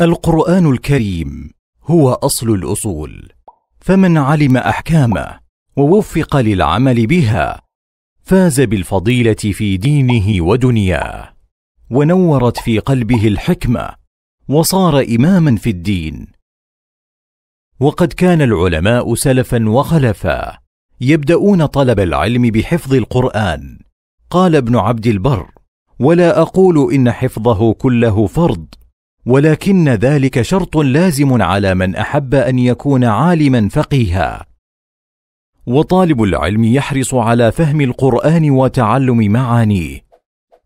القرآن الكريم هو أصل الأصول، فمن علم أحكامه ووفق للعمل بها، فاز بالفضيلة في دينه ودنياه، ونورت في قلبه الحكمة، وصار إماما في الدين. وقد كان العلماء سلفا وخلفا يبدأون طلب العلم بحفظ القرآن، قال ابن عبد البر: ولا أقول إن حفظه كله فرض ولكن ذلك شرط لازم على من احب ان يكون عالما فقيها وطالب العلم يحرص على فهم القران وتعلم معانيه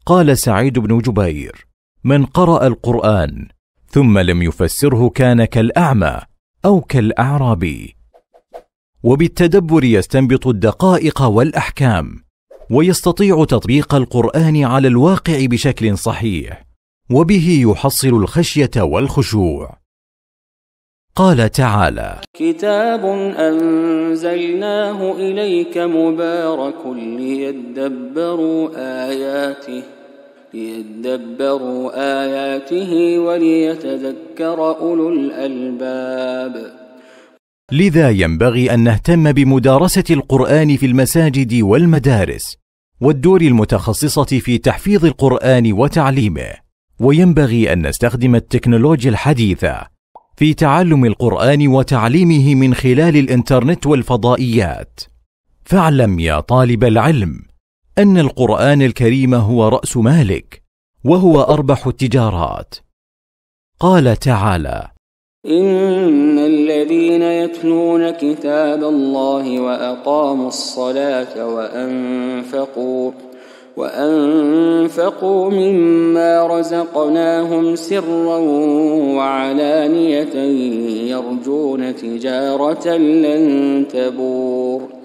قال سعيد بن جبير من قرا القران ثم لم يفسره كان كالاعمى او كالاعرابي وبالتدبر يستنبط الدقائق والاحكام ويستطيع تطبيق القران على الواقع بشكل صحيح وبه يحصل الخشيه والخشوع قال تعالى كتاب انزلناه اليك مبارك ليدبروا اياته ليدبروا اياته وليتذكر اولو الالباب لذا ينبغي ان نهتم بمدارسه القران في المساجد والمدارس والدور المتخصصه في تحفيظ القران وتعليمه وينبغي ان نستخدم التكنولوجيا الحديثه في تعلم القران وتعليمه من خلال الانترنت والفضائيات فاعلم يا طالب العلم ان القران الكريم هو راس مالك وهو اربح التجارات قال تعالى ان الذين يتلون كتاب الله واقاموا الصلاه وانفقوا وأنفقوا مما رزقناهم سرا وعلانية يرجون تجارة لن تبور ۖ